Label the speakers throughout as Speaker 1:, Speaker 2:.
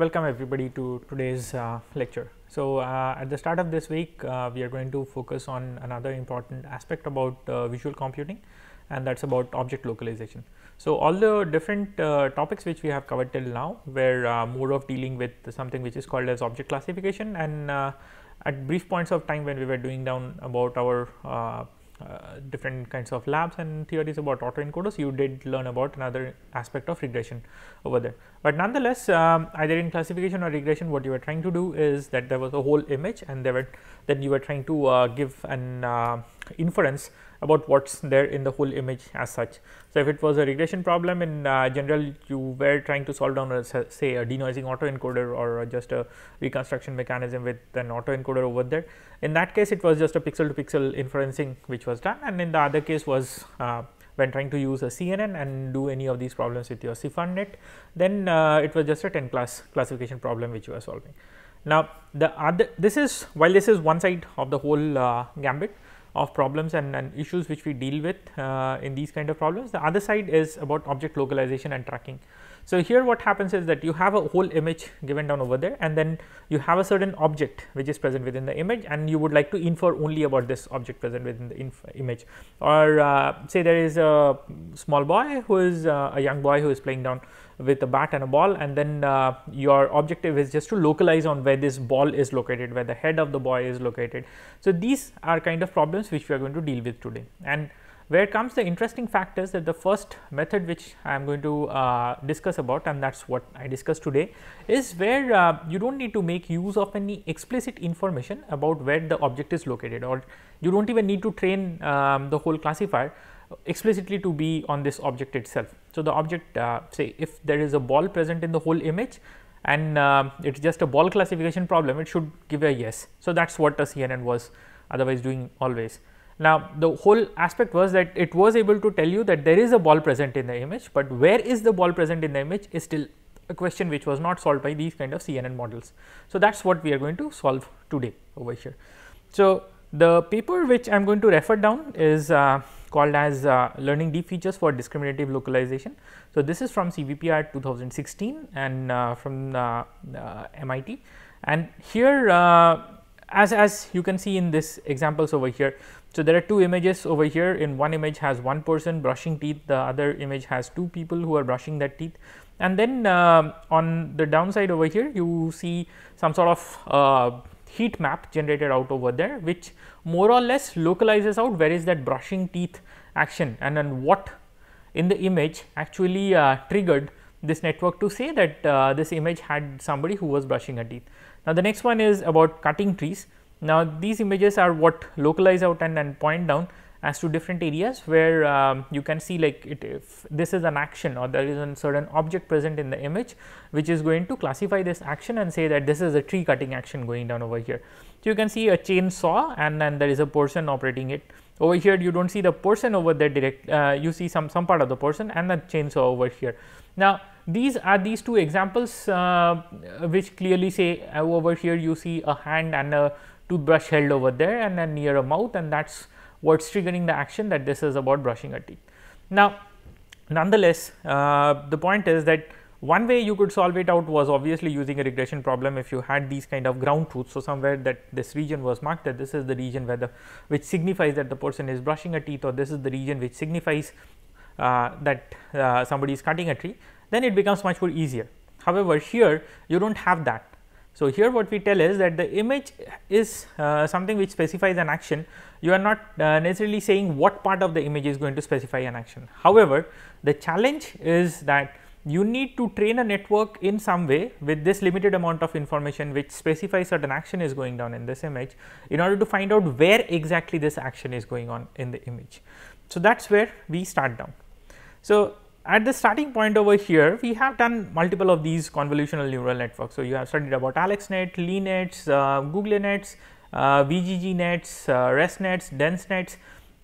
Speaker 1: Welcome everybody to today's uh, lecture. So uh, at the start of this week, uh, we are going to focus on another important aspect about uh, visual computing and that's about object localization. So all the different uh, topics which we have covered till now were uh, more of dealing with something which is called as object classification and at brief points of time when we were doing down about our uh, different kinds of labs and theories about autoencoders, you did learn about another aspect of regression over there. But nonetheless, um, either in classification or regression, what you were trying to do is that there was a whole image and there were then you were trying to uh, give an uh, inference about what is there in the whole image as such. So, if it was a regression problem in uh, general you were trying to solve down a, say a denoising autoencoder or just a reconstruction mechanism with an autoencoder over there. In that case it was just a pixel to pixel inferencing which was done and in the other case was uh, when trying to use a CNN and do any of these problems with your CFUN net, then uh, it was just a 10 class classification problem which you are solving. Now, the other this is while this is one side of the whole uh, gambit, of problems and, and issues which we deal with uh, in these kind of problems. The other side is about object localization and tracking. So, here what happens is that you have a whole image given down over there and then you have a certain object which is present within the image and you would like to infer only about this object present within the image or uh, say there is a small boy who is uh, a young boy who is playing down with a bat and a ball and then uh, your objective is just to localize on where this ball is located where the head of the boy is located. So, these are kind of problems which we are going to deal with today and where comes the interesting fact is that the first method which I am going to uh, discuss about and that is what I discussed today is where uh, you do not need to make use of any explicit information about where the object is located or you do not even need to train um, the whole classifier explicitly to be on this object itself. So, the object uh, say if there is a ball present in the whole image and uh, it is just a ball classification problem it should give a yes. So, that is what the CNN was otherwise doing always. Now, the whole aspect was that it was able to tell you that there is a ball present in the image, but where is the ball present in the image is still a question which was not solved by these kind of CNN models. So, that is what we are going to solve today over here. So, the paper which I am going to refer down is uh, called as uh, learning deep features for discriminative localization. So, this is from CVPR 2016 and uh, from uh, uh, MIT and here uh, as as you can see in this examples over here. So, there are two images over here in one image has one person brushing teeth the other image has two people who are brushing that teeth and then uh, on the downside over here you see some sort of uh, heat map generated out over there which more or less localizes out where is that brushing teeth action and then what in the image actually uh, triggered this network to say that uh, this image had somebody who was brushing a teeth. Now, the next one is about cutting trees. Now, these images are what localize out and, and point down as to different areas where um, you can see like it, if this is an action or there is a certain object present in the image which is going to classify this action and say that this is a tree cutting action going down over here. So, you can see a chainsaw and then there is a person operating it over here you do not see the person over there direct uh, you see some some part of the person and the chainsaw over here. Now, these are these two examples uh, which clearly say uh, over here you see a hand and a toothbrush held over there and then near a mouth and that is what's triggering the action that this is about brushing a teeth. Now, nonetheless, uh, the point is that one way you could solve it out was obviously using a regression problem if you had these kind of ground truths. So, somewhere that this region was marked that this is the region where the which signifies that the person is brushing a teeth or this is the region which signifies uh, that uh, somebody is cutting a tree, then it becomes much more easier. However, here you do not have that. So, here what we tell is that the image is uh, something which specifies an action, you are not uh, necessarily saying what part of the image is going to specify an action. However, the challenge is that you need to train a network in some way with this limited amount of information which specifies certain action is going down in this image in order to find out where exactly this action is going on in the image. So, that is where we start down. So, at the starting point over here, we have done multiple of these convolutional neural networks. So, you have studied about AlexNet, LeeNets, uh, GoogleNets, uh, VGGNets, uh, ResNets, DenseNets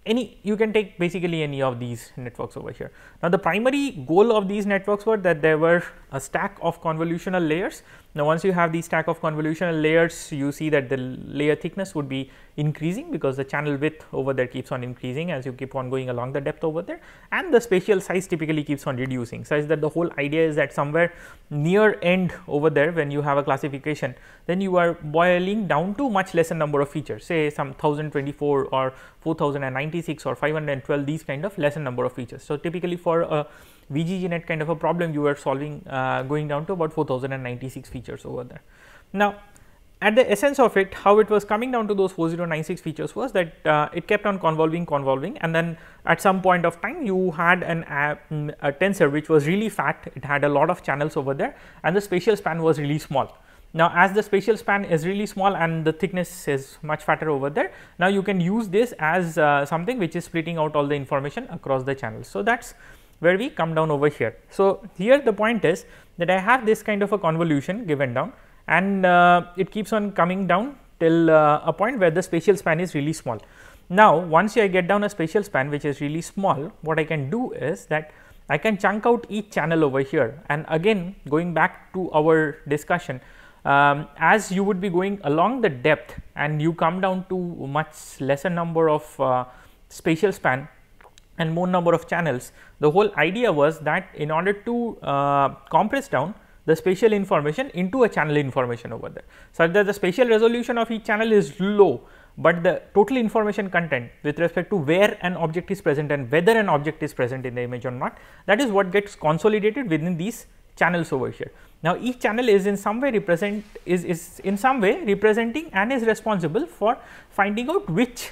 Speaker 1: any you can take basically any of these networks over here. Now, the primary goal of these networks were that there were a stack of convolutional layers now, once you have the stack of convolutional layers, you see that the layer thickness would be increasing because the channel width over there keeps on increasing as you keep on going along the depth over there and the spatial size typically keeps on reducing such that the whole idea is that somewhere near end over there when you have a classification, then you are boiling down to much lesser number of features say some 1024 or 4096 or 512 these kind of lesser number of features. So, typically for a VGGNet kind of a problem you were solving uh, going down to about 4096 features over there. Now, at the essence of it how it was coming down to those 4096 features was that uh, it kept on convolving convolving and then at some point of time you had an mm, a tensor which was really fat it had a lot of channels over there and the spatial span was really small. Now, as the spatial span is really small and the thickness is much fatter over there, now you can use this as uh, something which is splitting out all the information across the channels. So, that is where we come down over here. So, here the point is that I have this kind of a convolution given down and uh, it keeps on coming down till uh, a point where the spatial span is really small. Now, once I get down a spatial span which is really small, what I can do is that I can chunk out each channel over here and again going back to our discussion um, as you would be going along the depth and you come down to much lesser number of uh, spatial span and more number of channels. The whole idea was that in order to uh, compress down the spatial information into a channel information over there, such that the spatial resolution of each channel is low, but the total information content with respect to where an object is present and whether an object is present in the image or not, that is what gets consolidated within these channels over here. Now, each channel is in some way represent is, is in some way representing and is responsible for finding out which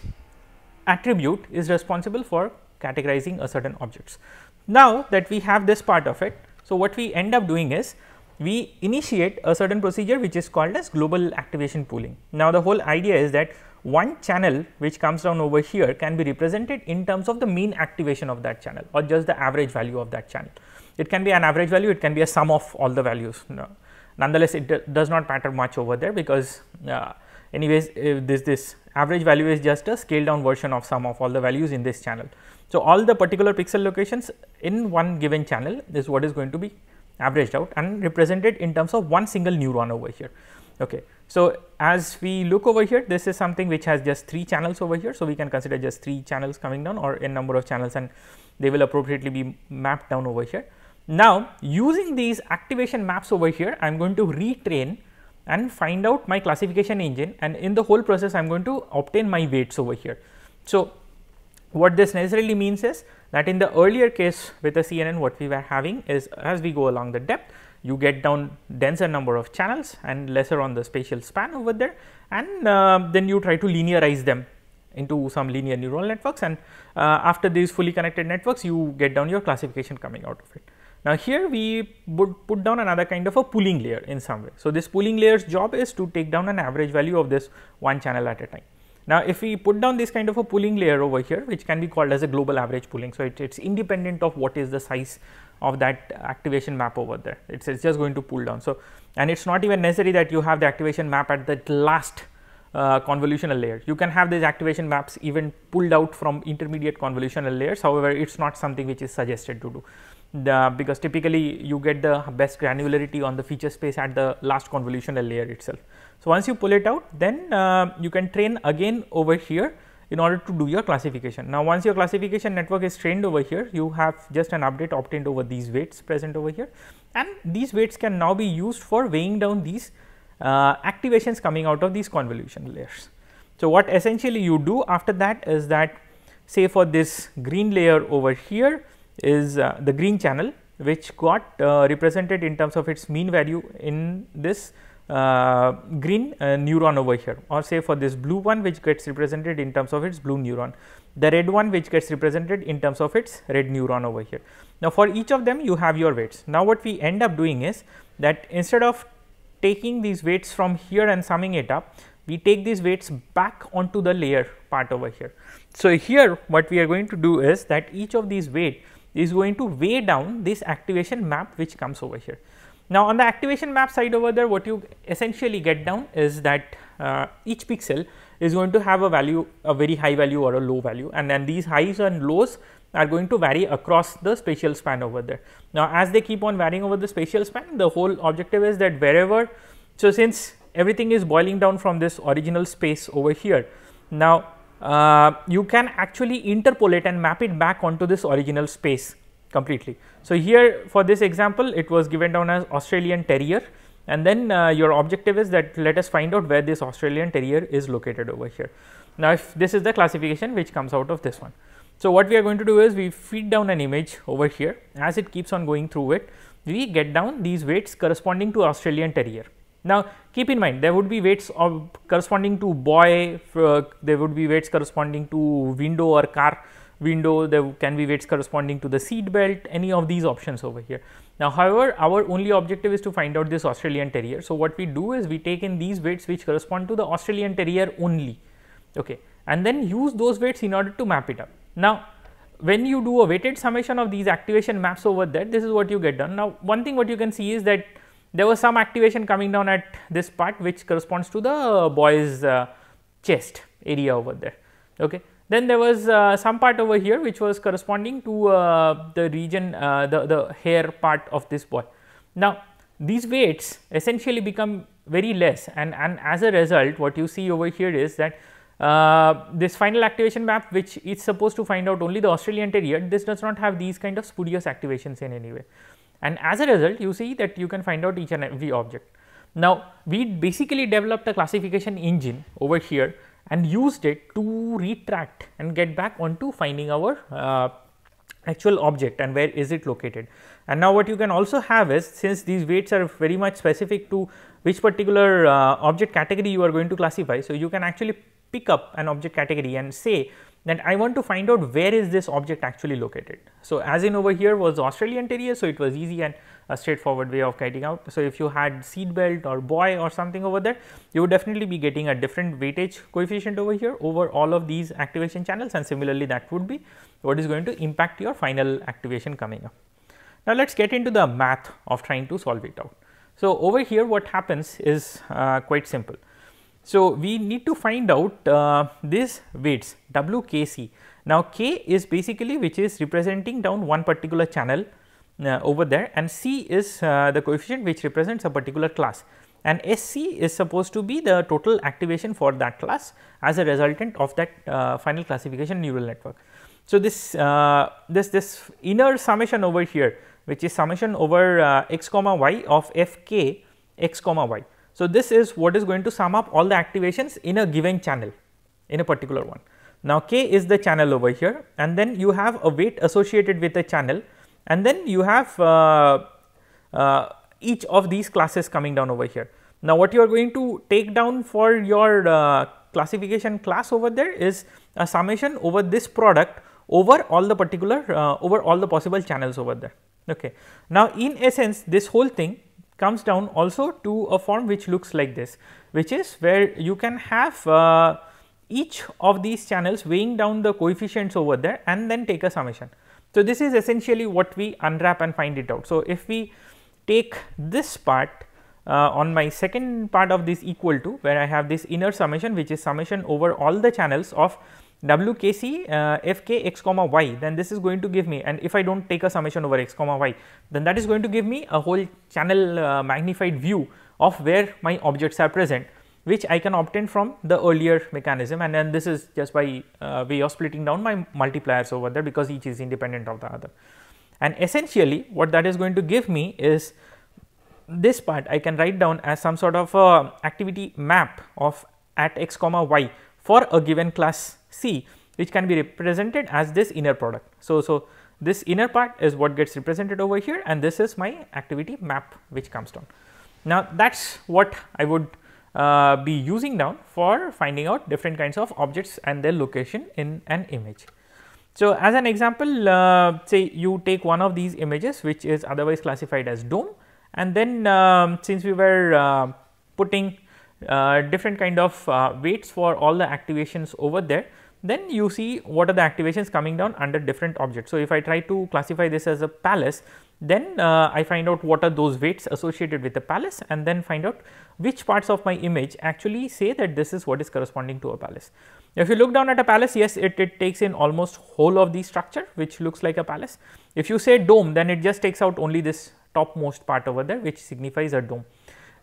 Speaker 1: attribute is responsible for categorizing a certain objects. Now that we have this part of it, so what we end up doing is we initiate a certain procedure which is called as global activation pooling. Now the whole idea is that one channel which comes down over here can be represented in terms of the mean activation of that channel or just the average value of that channel. It can be an average value, it can be a sum of all the values. No. Nonetheless, it does not matter much over there because uh, anyways uh, this this average value is just a scaled down version of sum of all the values in this channel. So, all the particular pixel locations in one given channel is what is going to be averaged out and represented in terms of one single neuron over here. Okay. So, as we look over here, this is something which has just three channels over here. So, we can consider just three channels coming down or n number of channels and they will appropriately be mapped down over here. Now, using these activation maps over here, I am going to retrain and find out my classification engine and in the whole process I am going to obtain my weights over here. So, what this necessarily means is that in the earlier case with the CNN what we were having is as we go along the depth you get down denser number of channels and lesser on the spatial span over there and uh, then you try to linearize them into some linear neural networks and uh, after these fully connected networks you get down your classification coming out of it. Now, here we would put down another kind of a pooling layer in some way. So, this pooling layer's job is to take down an average value of this one channel at a time. Now, if we put down this kind of a pooling layer over here, which can be called as a global average pooling. So, it's independent of what is the size of that activation map over there. It's, it's just going to pull down. So, and it's not even necessary that you have the activation map at the last uh, convolutional layer. You can have these activation maps even pulled out from intermediate convolutional layers. However, it's not something which is suggested to do. The, because typically you get the best granularity on the feature space at the last convolutional layer itself. So, once you pull it out then uh, you can train again over here in order to do your classification. Now, once your classification network is trained over here you have just an update obtained over these weights present over here and these weights can now be used for weighing down these uh, activations coming out of these convolution layers. So, what essentially you do after that is that say for this green layer over here is uh, the green channel which got uh, represented in terms of its mean value in this uh, green uh, neuron over here or say for this blue one which gets represented in terms of its blue neuron, the red one which gets represented in terms of its red neuron over here. Now, for each of them you have your weights. Now, what we end up doing is that instead of taking these weights from here and summing it up, we take these weights back onto the layer part over here. So, here what we are going to do is that each of these weight is going to weigh down this activation map which comes over here. Now, on the activation map side over there what you essentially get down is that uh, each pixel is going to have a value a very high value or a low value and then these highs and lows are going to vary across the spatial span over there. Now, as they keep on varying over the spatial span the whole objective is that wherever. So, since everything is boiling down from this original space over here. Now, uh, you can actually interpolate and map it back onto this original space completely. So, here for this example it was given down as Australian Terrier and then uh, your objective is that let us find out where this Australian Terrier is located over here. Now, if this is the classification which comes out of this one. So, what we are going to do is we feed down an image over here as it keeps on going through it we get down these weights corresponding to Australian Terrier. Now, keep in mind there would be weights of corresponding to boy, uh, there would be weights corresponding to window or car window, there can be weights corresponding to the seat belt, any of these options over here. Now, however, our only objective is to find out this Australian Terrier. So, what we do is we take in these weights which correspond to the Australian Terrier only, okay, and then use those weights in order to map it up. Now, when you do a weighted summation of these activation maps over there, this is what you get done. Now, one thing what you can see is that there was some activation coming down at this part which corresponds to the boy's uh, chest area over there. Okay. Then there was uh, some part over here which was corresponding to uh, the region, uh, the, the hair part of this boy. Now, these weights essentially become very less and, and as a result what you see over here is that uh, this final activation map which is supposed to find out only the Australian Terrier, this does not have these kind of spurious activations in any way. And as a result you see that you can find out each and every object. Now, we basically developed a classification engine over here and used it to retract and get back onto finding our uh, actual object and where is it located. And now what you can also have is since these weights are very much specific to which particular uh, object category you are going to classify. So, you can actually pick up an object category and say that I want to find out where is this object actually located. So, as in over here was Australian terrier. So, it was easy and a straightforward way of getting out. So, if you had seat belt or buoy or something over there, you would definitely be getting a different weightage coefficient over here over all of these activation channels and similarly that would be what is going to impact your final activation coming up. Now, let us get into the math of trying to solve it out. So, over here what happens is uh, quite simple. So, we need to find out uh, these weights WKC. Now, K is basically which is representing down one particular channel uh, over there and C is uh, the coefficient which represents a particular class and SC is supposed to be the total activation for that class as a resultant of that uh, final classification neural network. So, this, uh, this, this inner summation over here which is summation over uh, x comma y of f k x comma y. So, this is what is going to sum up all the activations in a given channel in a particular one. Now, k is the channel over here and then you have a weight associated with the channel and then you have uh, uh, each of these classes coming down over here. Now, what you are going to take down for your uh, classification class over there is a summation over this product over all the particular uh, over all the possible channels over there. Okay. Now, in essence this whole thing comes down also to a form which looks like this which is where you can have uh, each of these channels weighing down the coefficients over there and then take a summation. So, this is essentially what we unwrap and find it out. So, if we take this part uh, on my second part of this equal to where I have this inner summation which is summation over all the channels of wkc uh, fk x comma y then this is going to give me and if I do not take a summation over x comma y then that is going to give me a whole channel uh, magnified view of where my objects are present which I can obtain from the earlier mechanism and then this is just by uh, way of splitting down my multipliers over there because each is independent of the other. And essentially what that is going to give me is this part I can write down as some sort of uh, activity map of at x comma y for a given class C which can be represented as this inner product. So, so this inner part is what gets represented over here and this is my activity map which comes down. Now, that is what I would uh, be using now for finding out different kinds of objects and their location in an image. So, as an example uh, say you take one of these images which is otherwise classified as dome and then um, since we were uh, putting uh, different kind of uh, weights for all the activations over there then you see what are the activations coming down under different objects. So, if I try to classify this as a palace then uh, I find out what are those weights associated with the palace and then find out which parts of my image actually say that this is what is corresponding to a palace. if you look down at a palace, yes, it, it takes in almost whole of the structure which looks like a palace. If you say dome, then it just takes out only this topmost part over there which signifies a dome.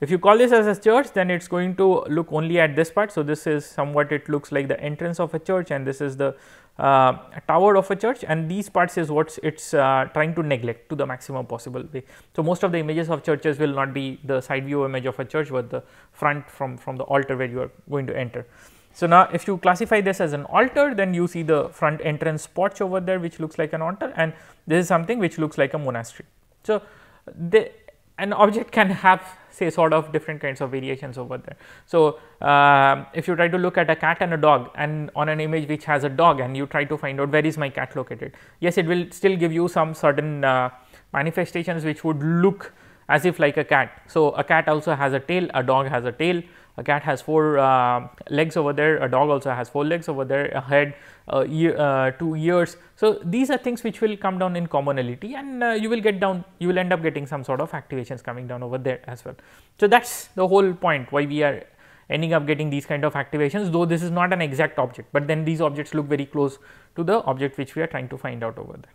Speaker 1: If you call this as a church, then it is going to look only at this part. So, this is somewhat it looks like the entrance of a church and this is the uh, tower of a church and these parts is what it's uh, trying to neglect to the maximum possible way. So, most of the images of churches will not be the side view image of a church, but the front from, from the altar where you are going to enter. So, now if you classify this as an altar, then you see the front entrance porch over there which looks like an altar and this is something which looks like a monastery. So, the, an object can have say sort of different kinds of variations over there. So, uh, if you try to look at a cat and a dog and on an image which has a dog and you try to find out where is my cat located, yes it will still give you some certain uh, manifestations which would look as if like a cat. So, a cat also has a tail, a dog has a tail, a cat has four uh, legs over there, a dog also has four legs over there, a head, uh, ear, uh, two ears. So, these are things which will come down in commonality and uh, you will get down, you will end up getting some sort of activations coming down over there as well. So, that is the whole point why we are ending up getting these kind of activations though this is not an exact object, but then these objects look very close to the object which we are trying to find out over there.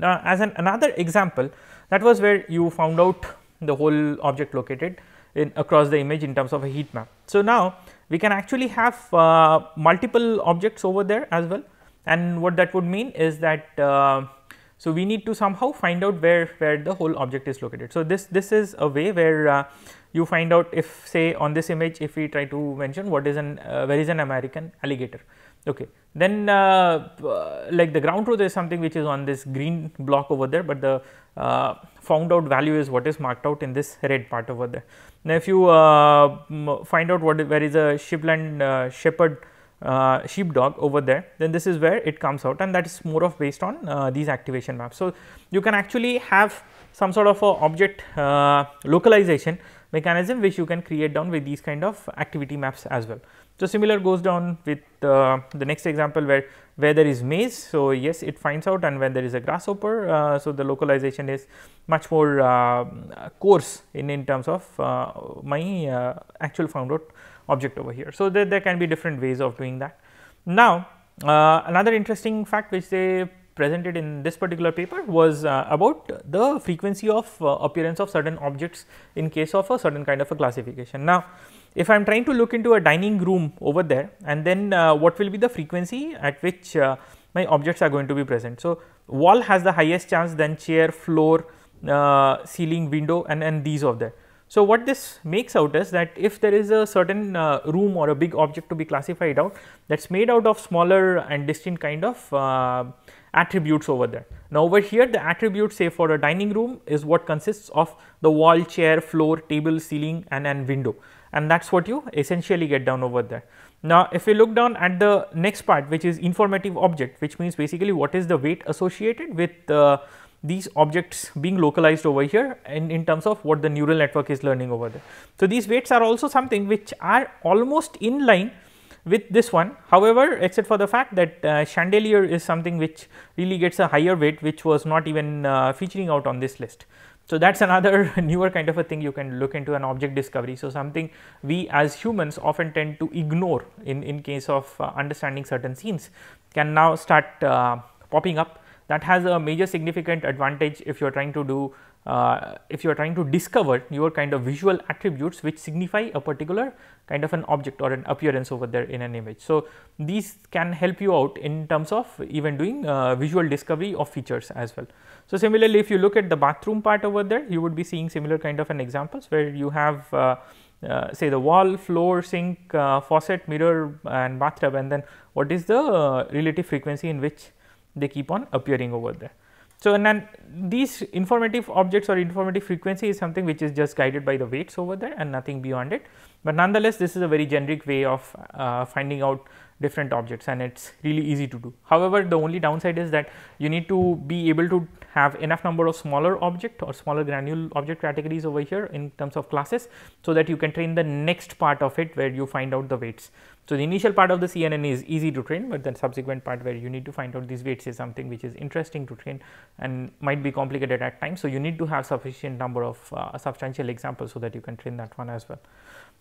Speaker 1: Now, as an another example that was where you found out the whole object located in across the image in terms of a heat map. So, now we can actually have uh, multiple objects over there as well and what that would mean is that uh, so we need to somehow find out where where the whole object is located. So, this this is a way where uh, you find out if say on this image if we try to mention what is an uh, where is an American alligator. Okay. Then uh, uh, like the ground truth is something which is on this green block over there, but the found out value is what is marked out in this red part over there. Now, if you uh, find out what where is a Shipland uh, shepherd uh, sheepdog over there then this is where it comes out and that is more of based on uh, these activation maps. So, you can actually have some sort of a object uh, localization mechanism which you can create down with these kind of activity maps as well. So, similar goes down with uh, the next example where, where there is maize. So, yes it finds out and when there is a grasshopper. Uh, so, the localization is much more uh, coarse in, in terms of uh, my uh, actual found out object over here. So, there, there can be different ways of doing that. Now, uh, another interesting fact which they presented in this particular paper was about the frequency of appearance of certain objects in case of a certain kind of a classification. Now, if I am trying to look into a dining room over there and then uh, what will be the frequency at which uh, my objects are going to be present. So, wall has the highest chance then chair, floor, uh, ceiling, window and, and these of there. So, what this makes out is that if there is a certain uh, room or a big object to be classified out that is made out of smaller and distinct kind of uh, attributes over there. Now, over here the attributes say for a dining room is what consists of the wall, chair, floor, table, ceiling and, and window and that is what you essentially get down over there. Now, if you look down at the next part which is informative object which means basically what is the weight associated with uh, these objects being localized over here and in terms of what the neural network is learning over there. So, these weights are also something which are almost in line with this one. However, except for the fact that uh, chandelier is something which really gets a higher weight which was not even uh, featuring out on this list. So that's another newer kind of a thing you can look into an object discovery. So something we as humans often tend to ignore in, in case of uh, understanding certain scenes can now start uh, popping up that has a major significant advantage if you are trying to do uh, if you are trying to discover your kind of visual attributes which signify a particular kind of an object or an appearance over there in an image. So, these can help you out in terms of even doing uh, visual discovery of features as well. So, similarly if you look at the bathroom part over there you would be seeing similar kind of an examples where you have uh, uh say the wall, floor, sink, uh, faucet, mirror and bathtub and then what is the relative frequency in which they keep on appearing over there. So, and then these informative objects or informative frequency is something which is just guided by the weights over there and nothing beyond it. But nonetheless, this is a very generic way of uh, finding out different objects and it is really easy to do. However, the only downside is that you need to be able to have enough number of smaller object or smaller granule object categories over here in terms of classes, so that you can train the next part of it where you find out the weights. So, the initial part of the CNN is easy to train, but the subsequent part where you need to find out these weights is something which is interesting to train and might be complicated at times. So, you need to have sufficient number of uh, substantial examples so that you can train that one as well.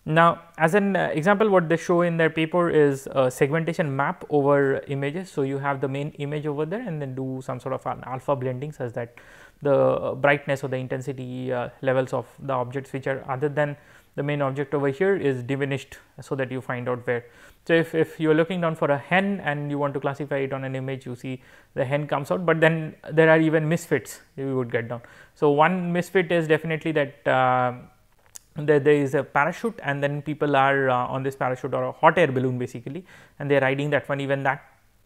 Speaker 1: Now, as an uh, example what they show in their paper is a segmentation map over images. So, you have the main image over there and then do some sort of an alpha blending such that the brightness or the intensity uh, levels of the objects which are other than the main object over here is diminished so that you find out where. So, if, if you are looking down for a hen and you want to classify it on an image you see the hen comes out, but then there are even misfits you would get down. So, one misfit is definitely that uh, there, there is a parachute and then people are uh, on this parachute or a hot air balloon basically and they are riding that one even that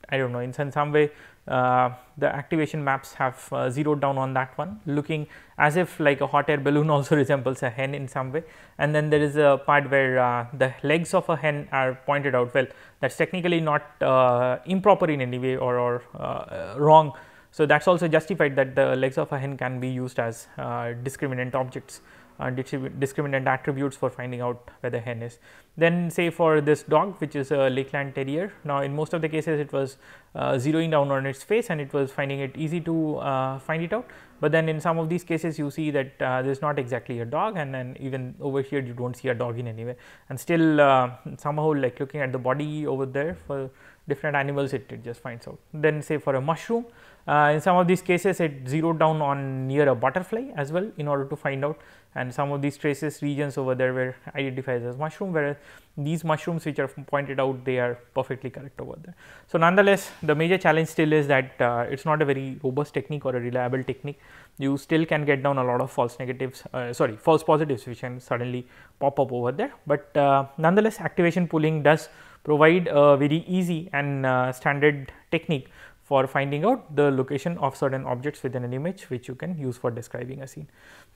Speaker 1: I do not know in some, some way uh, the activation maps have uh, zeroed down on that one looking as if like a hot air balloon also resembles a hen in some way and then there is a part where uh, the legs of a hen are pointed out well that is technically not uh, improper in any way or, or uh, uh, wrong. So, that is also justified that the legs of a hen can be used as discriminant objects uh, discriminant attributes for finding out whether hen is. Then say for this dog which is a Lakeland Terrier. Now in most of the cases it was uh, zeroing down on its face and it was finding it easy to uh, find it out. But then in some of these cases you see that uh, this is not exactly a dog and then even over here you do not see a dog in any way. And still uh, somehow like looking at the body over there for different animals it, it just finds out. Then say for a mushroom uh, in some of these cases it zeroed down on near a butterfly as well in order to find out and some of these traces regions over there were identified as mushroom whereas these mushrooms which are pointed out they are perfectly correct over there. So, nonetheless the major challenge still is that uh, it is not a very robust technique or a reliable technique you still can get down a lot of false negatives uh, sorry false positives which can suddenly pop up over there, but uh, nonetheless activation pooling does provide a very easy and uh, standard technique for finding out the location of certain objects within an image which you can use for describing a scene.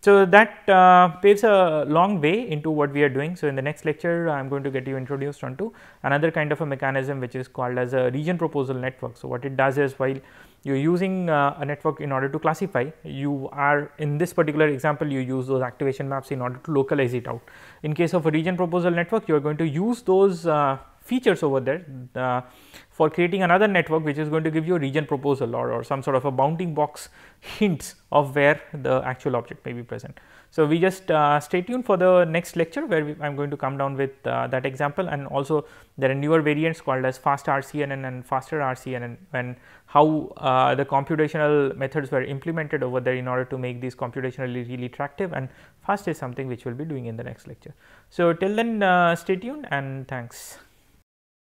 Speaker 1: So, that uh, paves a long way into what we are doing. So, in the next lecture I am going to get you introduced onto another kind of a mechanism which is called as a region proposal network. So, what it does is while you are using uh, a network in order to classify you are in this particular example you use those activation maps in order to localize it out. In case of a region proposal network you are going to use those uh, features over there uh, for creating another network which is going to give you a region proposal or, or some sort of a bounding box hints of where the actual object may be present. So, we just uh, stay tuned for the next lecture where I am going to come down with uh, that example and also there are newer variants called as fast RCNN and faster RCNN and how uh, the computational methods were implemented over there in order to make these computationally really attractive and fast is something which we will be doing in the next lecture. So, till then uh, stay tuned and thanks.